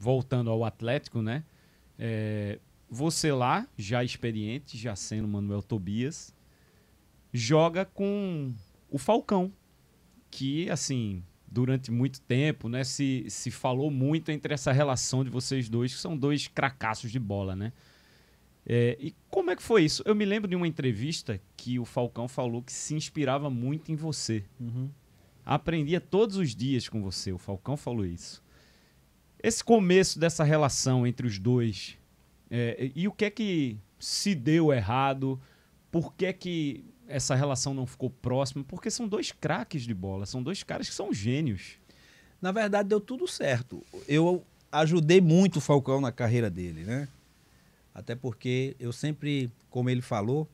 voltando ao Atlético, né? É, você lá, já experiente, já sendo Manuel Tobias, joga com o Falcão, que, assim, durante muito tempo, né, se, se falou muito entre essa relação de vocês dois, que são dois cracassos de bola, né? É, e como é que foi isso? Eu me lembro de uma entrevista que o Falcão falou que se inspirava muito em você. Uhum. Aprendia todos os dias com você, o Falcão falou isso. Esse começo dessa relação entre os dois, é, e o que é que se deu errado? Por que é que essa relação não ficou próxima? Porque são dois craques de bola, são dois caras que são gênios. Na verdade, deu tudo certo. Eu ajudei muito o Falcão na carreira dele, né? Até porque eu sempre, como ele falou,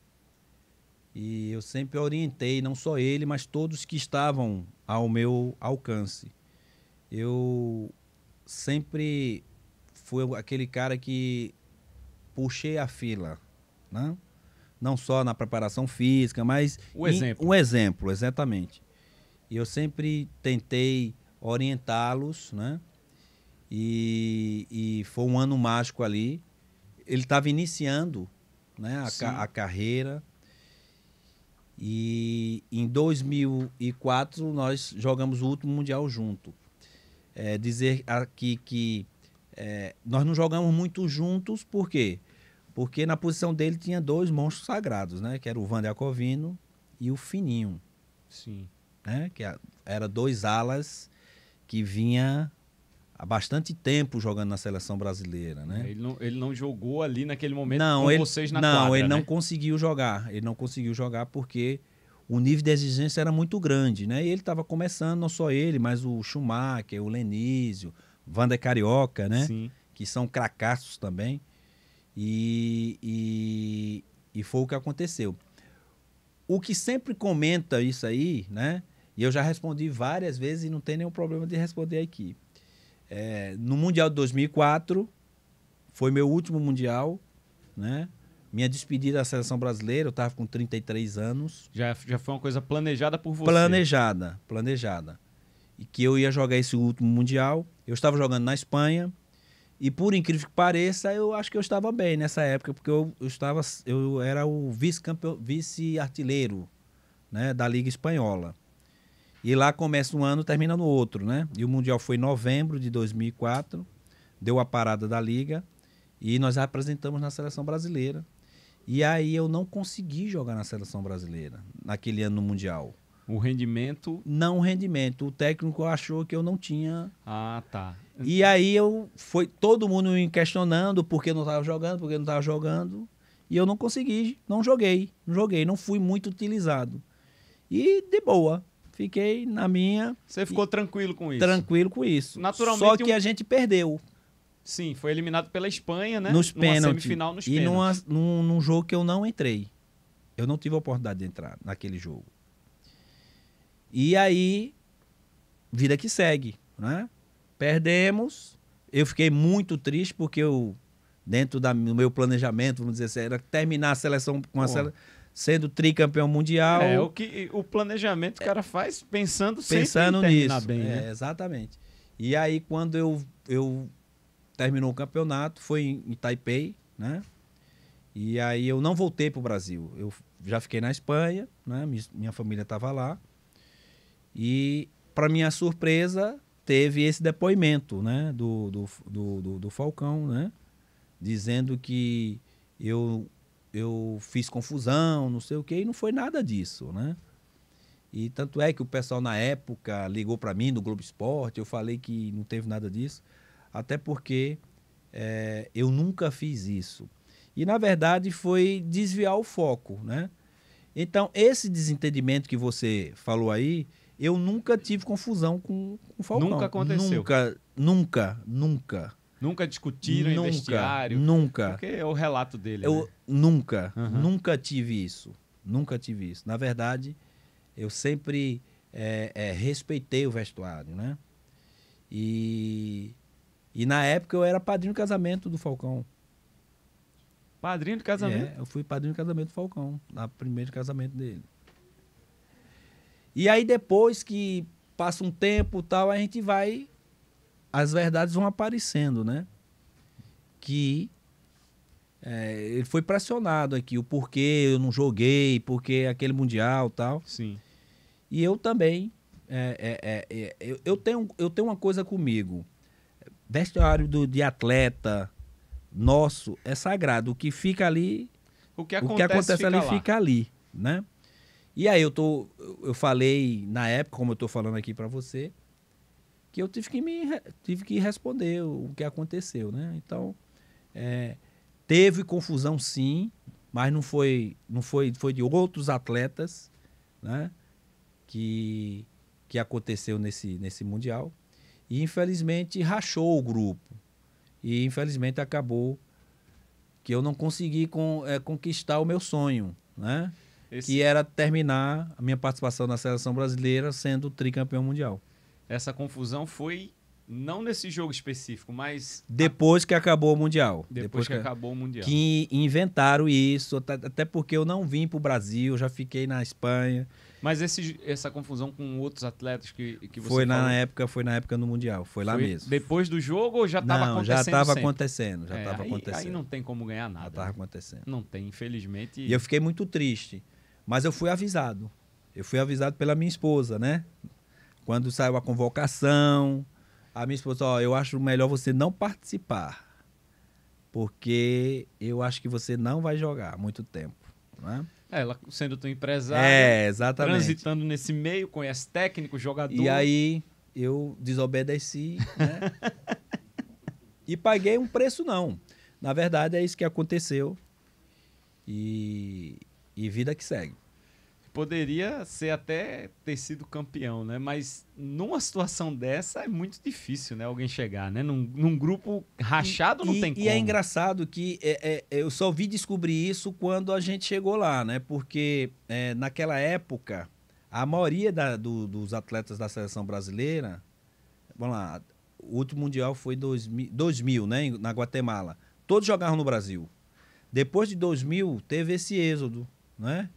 e eu sempre orientei não só ele, mas todos que estavam ao meu alcance. Eu sempre fui aquele cara que puxei a fila, né? não só na preparação física, mas o exemplo. um exemplo, exatamente. E eu sempre tentei orientá-los, né? E, e foi um ano mágico ali. Ele estava iniciando né, a, ca a, carreira. E em 2004 nós jogamos o último Mundial junto é, dizer aqui que é, nós não jogamos muito juntos, por quê? Porque na posição dele tinha dois monstros sagrados, né? Que era o Vander Covino e o Fininho. Sim. Né? Que era dois alas que vinha há bastante tempo jogando na seleção brasileira, né? É, ele não, ele não jogou ali naquele momento não, com ele, vocês na não, quadra, Não, ele né? não conseguiu jogar. Ele não conseguiu jogar porque o nível de exigência era muito grande, né? E ele estava começando, não só ele, mas o Schumacher, o Lenísio, Vander Carioca, né? Sim. Que são cracassos também. E, e, e foi o que aconteceu. O que sempre comenta isso aí, né? E eu já respondi várias vezes e não tem nenhum problema de responder aqui. É, no Mundial de 2004, foi meu último Mundial, né? Minha despedida da seleção brasileira, eu estava com 33 anos. Já, já foi uma coisa planejada por você? Planejada, planejada. E que eu ia jogar esse último Mundial. Eu estava jogando na Espanha. E por incrível que pareça, eu acho que eu estava bem nessa época, porque eu, eu estava, eu era o vice-campeão, vice né, da Liga Espanhola. E lá começa um ano, termina no outro, né? E o Mundial foi em novembro de 2004, deu a parada da Liga, e nós representamos na seleção brasileira e aí eu não consegui jogar na seleção brasileira, naquele ano no Mundial. O rendimento? Não o rendimento. O técnico achou que eu não tinha. Ah, tá. E aí eu foi todo mundo me questionando por que não estava jogando, por que não estava jogando. E eu não consegui, não joguei, não joguei, não fui muito utilizado. E de boa, fiquei na minha. Você ficou e, tranquilo com isso? Tranquilo com isso. Naturalmente. Só que um... a gente perdeu. Sim, foi eliminado pela Espanha, né? Nos pênaltis. semifinal nos e numa, num, num jogo que eu não entrei. Eu não tive a oportunidade de entrar naquele jogo. E aí, vida que segue, né? Perdemos. Eu fiquei muito triste porque eu, dentro da, do meu planejamento, vamos dizer assim, era terminar a seleção com a sendo tricampeão mundial. É o que o planejamento o cara faz pensando, pensando sempre em nisso. Bem, é, né? é, exatamente. E aí quando eu, eu terminou o campeonato, foi em Taipei, né? E aí eu não voltei para o Brasil. Eu já fiquei na Espanha, né? Minha família estava lá. E, para minha surpresa, teve esse depoimento né? do, do, do, do, do Falcão, né? Dizendo que eu, eu fiz confusão, não sei o quê, e não foi nada disso, né? E tanto é que o pessoal na época ligou para mim do Globo Esporte, eu falei que não teve nada disso até porque é, eu nunca fiz isso. E, na verdade, foi desviar o foco, né? Então, esse desentendimento que você falou aí, eu nunca tive confusão com, com o Falcão. Nunca aconteceu. Nunca, nunca, nunca. Nunca discutiram nunca, em vestiário? Nunca. Porque é o relato dele. Eu né? nunca, uhum. nunca tive isso. Nunca tive isso. Na verdade, eu sempre é, é, respeitei o vestuário, né? E e na época eu era padrinho de casamento do Falcão. Padrinho de casamento? É, eu fui padrinho de casamento do Falcão, na primeiro casamento dele. E aí depois que passa um tempo tal, a gente vai. As verdades vão aparecendo, né? Que é, ele foi pressionado aqui, o porquê eu não joguei, porque aquele mundial tal. Sim. E eu também. É é, é, é, eu, eu, tenho, eu tenho uma coisa comigo vestiário do, de atleta nosso é sagrado. O que fica ali, o que acontece, o que acontece fica ali lá. fica ali, né? E aí eu tô, eu falei na época, como eu tô falando aqui para você, que eu tive que me tive que responder o que aconteceu, né? Então, é, teve confusão sim, mas não foi não foi foi de outros atletas, né? Que que aconteceu nesse nesse mundial. E infelizmente rachou o grupo. E infelizmente acabou que eu não consegui com, é, conquistar o meu sonho, né? Esse... Que era terminar a minha participação na seleção brasileira sendo tricampeão mundial. Essa confusão foi não nesse jogo específico, mas. Depois que acabou o Mundial. Depois, depois que, que, acabou o Mundial. Que inventaram isso, até porque eu não vim para o Brasil, já fiquei na Espanha. Mas esse, essa confusão com outros atletas que, que você. Foi na, na época, foi na época no Mundial, foi, foi lá mesmo. Depois do jogo ou já estava acontecendo? Já estava é, acontecendo, já estava é, acontecendo. Aí não tem como ganhar nada. Já estava né? acontecendo. Não tem, infelizmente. E eu fiquei muito triste. Mas eu fui avisado. Eu fui avisado pela minha esposa, né? Quando saiu a convocação a minha esposa, ó, eu acho melhor você não participar. Porque eu acho que você não vai jogar muito tempo, né? É, ela sendo tua empresária, é, exatamente. transitando nesse meio, conhece técnico, jogador. E aí eu desobedeci, né? e paguei um preço não. Na verdade é isso que aconteceu. E, e vida que segue poderia ser até ter sido campeão, né? Mas numa situação dessa é muito difícil, né? Alguém chegar, né? Num, num grupo rachado e, não e, tem e é como. E é engraçado que é, é, é, eu só vi descobrir isso quando a gente chegou lá, né? Porque é, naquela época, a maioria da, do, dos atletas da seleção brasileira, vamos lá, o último mundial foi 2000, 2000 né? Na Guatemala. Todos jogavam no Brasil. Depois de 2000, teve esse êxodo, né?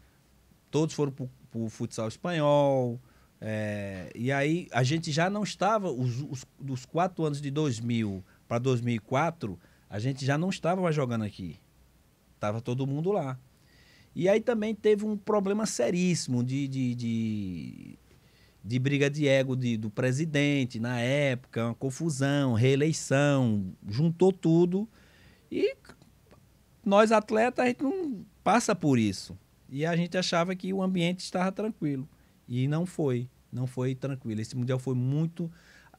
todos foram para o futsal espanhol. É, e aí a gente já não estava, os, os, dos quatro anos de 2000 para 2004, a gente já não estava mais jogando aqui. Estava todo mundo lá. E aí também teve um problema seríssimo de, de, de, de briga de ego de, do presidente na época, uma confusão, reeleição, juntou tudo. E nós atletas, a gente não passa por isso. E a gente achava que o ambiente estava tranquilo. E não foi. Não foi tranquilo. Esse mundial foi muito,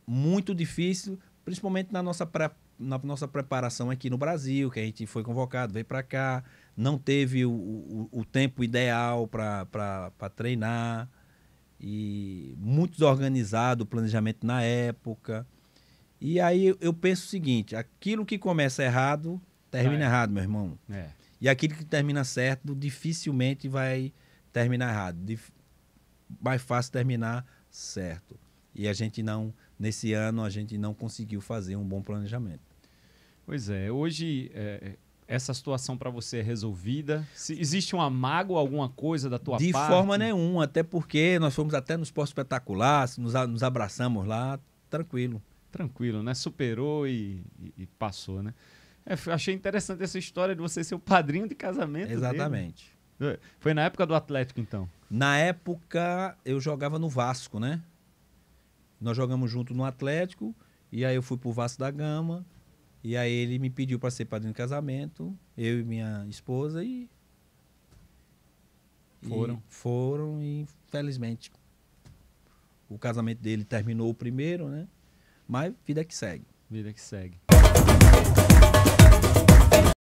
muito difícil, principalmente na nossa, na nossa preparação aqui no Brasil, que a gente foi convocado, veio para cá, não teve o, o, o tempo ideal para treinar. E muito desorganizado o planejamento na época. E aí eu penso o seguinte: aquilo que começa errado, termina errado, meu irmão. É. E aquilo que termina certo dificilmente vai terminar errado. Dif... Mais fácil terminar certo. E a gente não, nesse ano, a gente não conseguiu fazer um bom planejamento. Pois é, hoje é, é essa situação para você é resolvida? Se existe uma mágoa, alguma coisa da tua de parte? De forma nenhuma, até porque nós fomos até no esporte espetacular, nos, nos abraçamos lá, tranquilo. Tranquilo, né? Superou e, e, e passou, né? É, eu achei interessante essa história de você ser o padrinho de casamento. Exatamente. Dele. É. Foi na época do Atlético, então? Na época, eu jogava no Vasco, né? Nós jogamos junto no Atlético, e aí eu fui pro Vasco da Gama, e aí ele me pediu para ser padrinho de casamento, eu e minha esposa, e. Foram. E foram, e infelizmente. O casamento dele terminou o primeiro, né? Mas vida que segue. Vida que segue.